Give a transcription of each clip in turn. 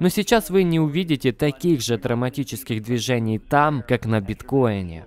Но сейчас вы не увидите таких же драматических движений там, как на биткоине.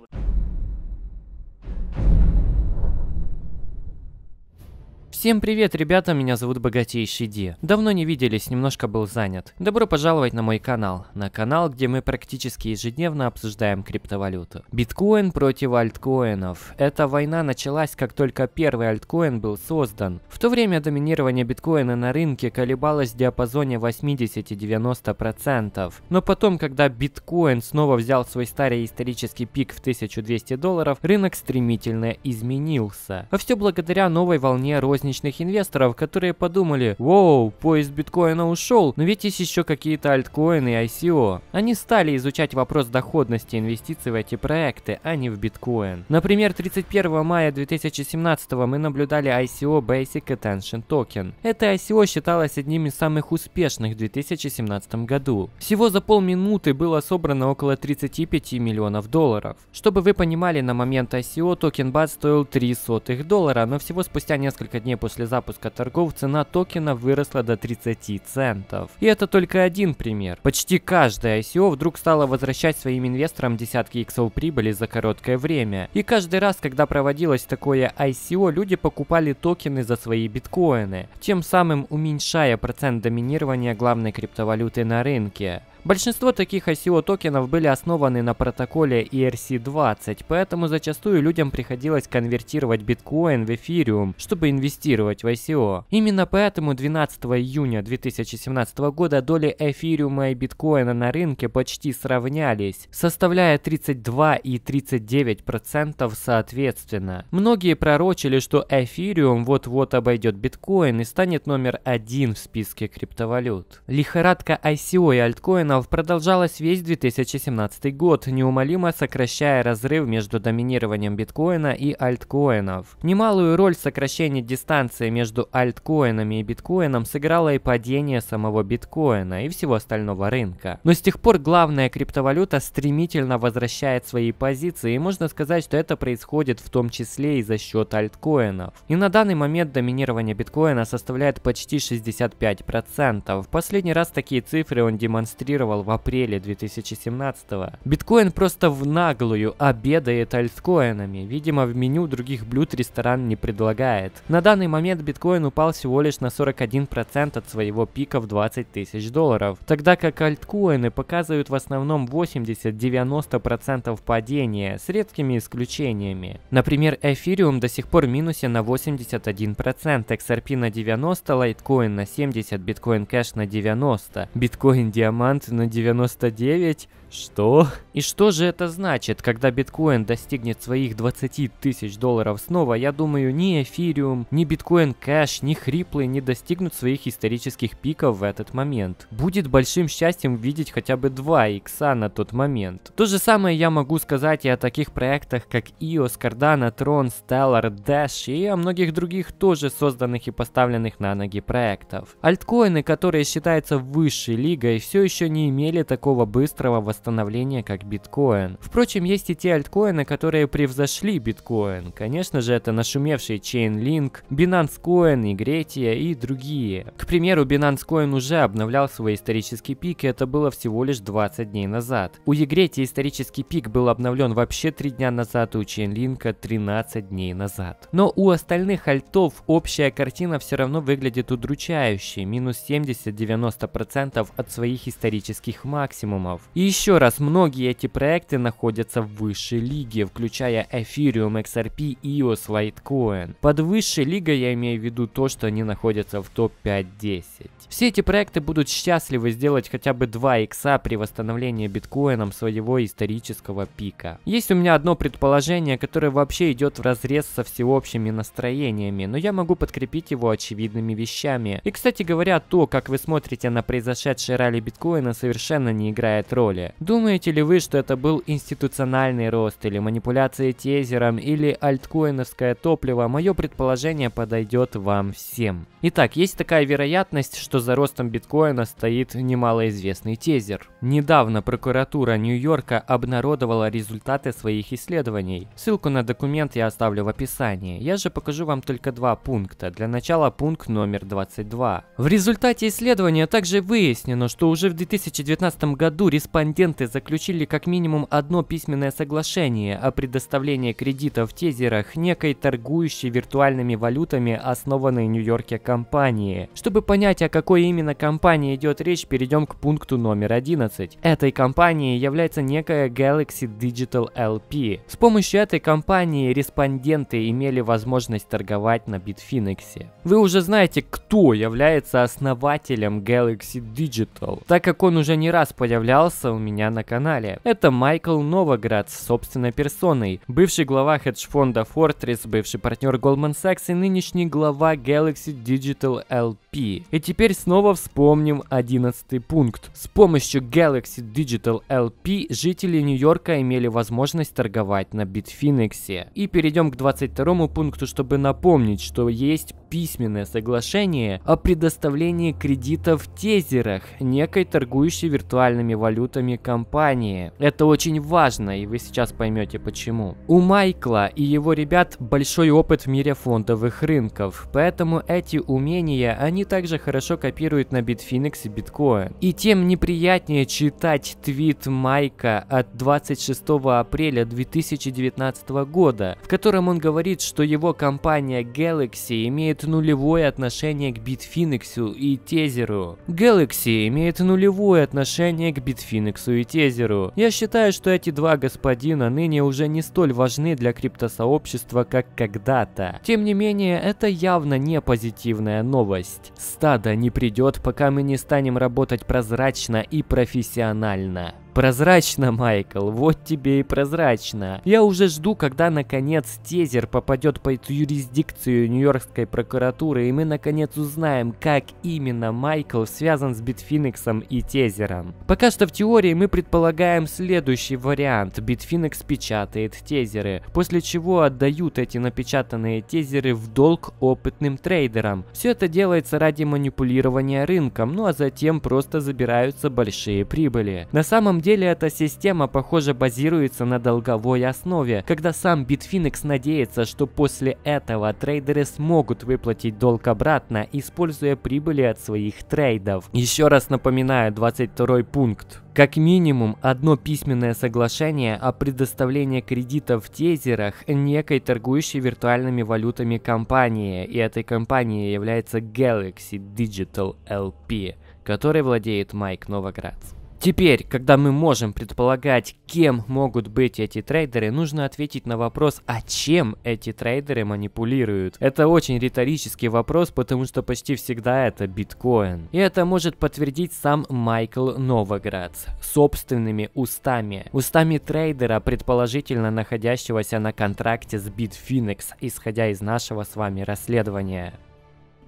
Всем привет, ребята, меня зовут Богатейший Ди. Давно не виделись, немножко был занят. Добро пожаловать на мой канал. На канал, где мы практически ежедневно обсуждаем криптовалюту. Биткоин против альткоинов. Эта война началась, как только первый альткоин был создан. В то время доминирование биткоина на рынке колебалось в диапазоне 80-90%. Но потом, когда биткоин снова взял свой старый исторический пик в 1200 долларов, рынок стремительно изменился. А все благодаря новой волне розницы розничных инвесторов, которые подумали, «Воу, поезд биткоина ушел, но ведь есть еще какие-то альткоины и ICO». Они стали изучать вопрос доходности инвестиций в эти проекты, а не в биткоин. Например, 31 мая 2017 мы наблюдали ICO Basic Attention Token. Это ICO считалось одним из самых успешных в 2017 году. Всего за полминуты было собрано около 35 миллионов долларов. Чтобы вы понимали, на момент ICO токен BAT стоил 3 сотых доллара, но всего спустя несколько дней после запуска торгов цена токена выросла до 30 центов. И это только один пример. Почти каждая ICO вдруг стала возвращать своим инвесторам десятки иксов прибыли за короткое время. И каждый раз, когда проводилось такое ICO, люди покупали токены за свои биткоины, тем самым уменьшая процент доминирования главной криптовалюты на рынке. Большинство таких ICO токенов были основаны на протоколе ERC-20, поэтому зачастую людям приходилось конвертировать биткоин в эфириум, чтобы инвестировать в ICO. Именно поэтому 12 июня 2017 года доли эфириума и биткоина на рынке почти сравнялись, составляя 32 и 39% процентов соответственно. Многие пророчили, что эфириум вот-вот обойдет биткоин и станет номер один в списке криптовалют. Лихорадка ICO и альткоин Channel продолжалась весь 2017 год, неумолимо сокращая разрыв между доминированием биткоина и альткоинов. Немалую роль в сокращении дистанции между альткоинами и биткоином сыграло и падение самого биткоина и всего остального рынка. Но с тех пор главная криптовалюта стремительно возвращает свои позиции, и можно сказать, что это происходит в том числе и за счет альткоинов. И на данный момент доминирование биткоина составляет почти 65%. В последний раз такие цифры он демонстрировал анонсировал в апреле 2017 -го. Биткоин просто в наглую обедает альткоинами. Видимо, в меню других блюд ресторан не предлагает. На данный момент биткоин упал всего лишь на 41% от своего пика в 20 тысяч долларов, тогда как альткоины показывают в основном 80-90% падения, с редкими исключениями. Например, эфириум до сих пор в минусе на 81%, XRP на 90, лайткоин на 70, биткоин кэш на 90, биткоин диамант на 99. Что? И что же это значит, когда биткоин достигнет своих 20 тысяч долларов снова, я думаю, ни эфириум, ни биткоин кэш, ни хриплы не достигнут своих исторических пиков в этот момент. Будет большим счастьем видеть хотя бы 2 икса на тот момент. То же самое я могу сказать и о таких проектах, как EOS, Cardano, Tron, Stellar, Dash и о многих других тоже созданных и поставленных на ноги проектов. Альткоины, которые считаются высшей лигой, все еще не не имели такого быстрого восстановления, как биткоин. Впрочем, есть и те альткоины, которые превзошли биткоин. Конечно же, это нашумевший Chainlink, Binance Coin, Игретия и другие. К примеру, Binance Coin уже обновлял свой исторический пик, и это было всего лишь 20 дней назад. У Игретии исторический пик был обновлен вообще 3 дня назад, у Chainlink 13 дней назад. Но у остальных альтов общая картина все равно выглядит удручающей, минус 70-90% от своих исторических исторических максимумов. И еще раз, многие эти проекты находятся в высшей лиге, включая Ethereum, XRP, EOS, Litecoin. Под высшей лигой я имею в виду то, что они находятся в топ-5-10. Все эти проекты будут счастливы сделать хотя бы 2 икса при восстановлении биткоином своего исторического пика. Есть у меня одно предположение, которое вообще идет в разрез со всеобщими настроениями, но я могу подкрепить его очевидными вещами. И кстати говоря, то, как вы смотрите на произошедшее ралли биткоина, совершенно не играет роли. Думаете ли вы, что это был институциональный рост или манипуляция тезером или альткоиновское топливо, мое предположение подойдет вам всем. Итак, есть такая вероятность, что за ростом биткоина стоит немалоизвестный тезер. Недавно прокуратура Нью-Йорка обнародовала результаты своих исследований. Ссылку на документ я оставлю в описании. Я же покажу вам только два пункта. Для начала пункт номер 22. В результате исследования также выяснено, что уже в 2000 2019 году респонденты заключили как минимум одно письменное соглашение о предоставлении кредита в тезерах некой торгующей виртуальными валютами основанной в Нью-Йорке компании. Чтобы понять, о какой именно компании идет речь, перейдем к пункту номер 11. Этой компанией является некая Galaxy Digital LP. С помощью этой компании респонденты имели возможность торговать на Bitfinex. Вы уже знаете, кто является основателем Galaxy Digital, так как он уже не раз появлялся у меня на канале. Это Майкл Новоград с собственной персоной, бывший глава хедж-фонда Fortress, бывший партнер Goldman Sachs и нынешний глава Galaxy Digital LP. И теперь снова вспомним одиннадцатый пункт. С помощью Galaxy Digital LP жители Нью-Йорка имели возможность торговать на Bitfinex. И перейдем к 22 пункту, чтобы напомнить, что есть письменное соглашение о предоставлении кредита в тезерах некой торгующей виртуальными валютами компании. Это очень важно, и вы сейчас поймете почему. У Майкла и его ребят большой опыт в мире фондовых рынков, поэтому эти умения они также хорошо копируют на Bitfinex и Bitcoin. И тем неприятнее читать твит Майка от 26 апреля 2019 года, в котором он говорит, что его компания Galaxy имеет имеет нулевое отношение к Bitfinex и Тезеру. Galaxy имеет нулевое отношение к Bitfinex и Тезеру. Я считаю, что эти два господина ныне уже не столь важны для криптосообщества, как когда-то. Тем не менее, это явно не позитивная новость. Стадо не придет, пока мы не станем работать прозрачно и профессионально. Прозрачно, Майкл, вот тебе и прозрачно. Я уже жду, когда наконец тезер попадет под юрисдикцию Нью-Йоркской прокуратуры, и мы наконец узнаем, как именно Майкл связан с Битфиниксом и тезером. Пока что в теории мы предполагаем следующий вариант. Битфиникс печатает тезеры, после чего отдают эти напечатанные тезеры в долг опытным трейдерам. Все это делается ради манипулирования рынком, ну а затем просто забираются большие прибыли. На самом деле деле эта система, похоже, базируется на долговой основе, когда сам Bitfinex надеется, что после этого трейдеры смогут выплатить долг обратно, используя прибыли от своих трейдов. Еще раз напоминаю 22 пункт. Как минимум, одно письменное соглашение о предоставлении кредитов в тезерах некой торгующей виртуальными валютами компании, и этой компанией является Galaxy Digital LP, которой владеет Майк Новоградс. Теперь, когда мы можем предполагать, кем могут быть эти трейдеры, нужно ответить на вопрос, а чем эти трейдеры манипулируют. Это очень риторический вопрос, потому что почти всегда это биткоин. И это может подтвердить сам Майкл Новоградс собственными устами. Устами трейдера, предположительно находящегося на контракте с Bitfinex, исходя из нашего с вами расследования.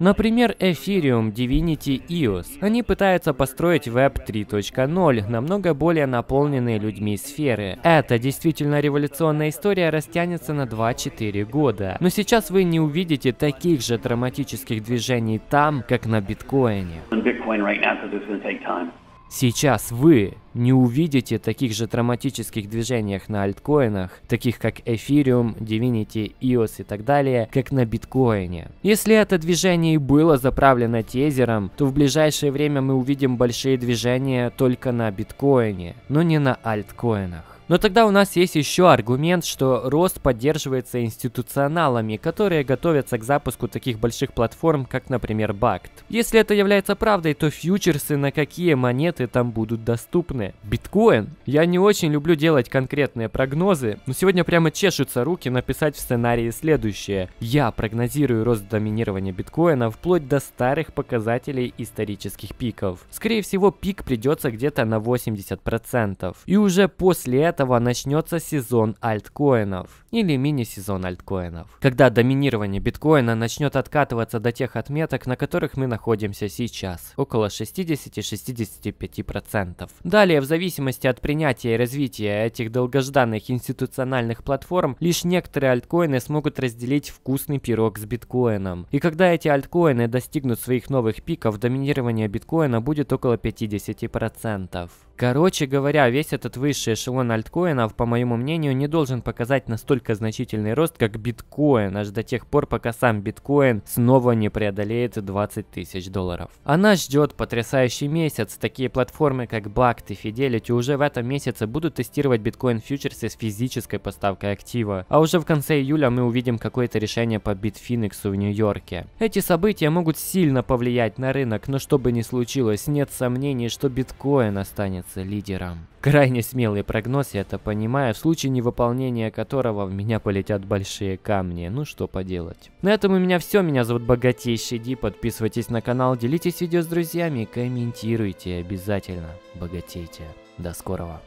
Например, Ethereum, Divinity, EOS. Они пытаются построить Web 3.0, намного более наполненные людьми сферы. Это действительно революционная история растянется на 2-4 года. Но сейчас вы не увидите таких же драматических движений там, как на биткоине. Сейчас вы не увидите таких же травматических движениях на альткоинах, таких как Эфириум, Divinity, EOS и так далее, как на биткоине. Если это движение и было заправлено тезером, то в ближайшее время мы увидим большие движения только на биткоине, но не на альткоинах. Но тогда у нас есть еще аргумент, что рост поддерживается институционалами, которые готовятся к запуску таких больших платформ, как, например, Бакт. Если это является правдой, то фьючерсы на какие монеты там будут доступны? Биткоин? Я не очень люблю делать конкретные прогнозы, но сегодня прямо чешутся руки написать в сценарии следующее. Я прогнозирую рост доминирования биткоина вплоть до старых показателей исторических пиков. Скорее всего, пик придется где-то на 80%. И уже после этого начнется сезон альткоинов или мини-сезон альткоинов. Когда доминирование биткоина начнет откатываться до тех отметок, на которых мы находимся сейчас, около 60-65%. Далее, в зависимости от принятия и развития этих долгожданных институциональных платформ, лишь некоторые альткоины смогут разделить вкусный пирог с биткоином. И когда эти альткоины достигнут своих новых пиков, доминирование биткоина будет около 50%. Короче говоря, весь этот высший эшелон альткоинов, по моему мнению, не должен показать настолько настолько значительный рост, как биткоин, аж до тех пор, пока сам биткоин снова не преодолеет 20 тысяч долларов. А нас ждет потрясающий месяц. Такие платформы, как Bact и Fidelity, уже в этом месяце будут тестировать биткоин фьючерсы с физической поставкой актива. А уже в конце июля мы увидим какое-то решение по Битфиниксу в Нью-Йорке. Эти события могут сильно повлиять на рынок, но что бы ни случилось, нет сомнений, что биткоин останется лидером. Крайне смелый прогноз, я это понимаю, в случае невыполнения которого в меня полетят большие камни. Ну что поделать. На этом у меня все. Меня зовут Богатейший Ди. Подписывайтесь на канал, делитесь видео с друзьями, комментируйте обязательно. Богатейте. До скорого.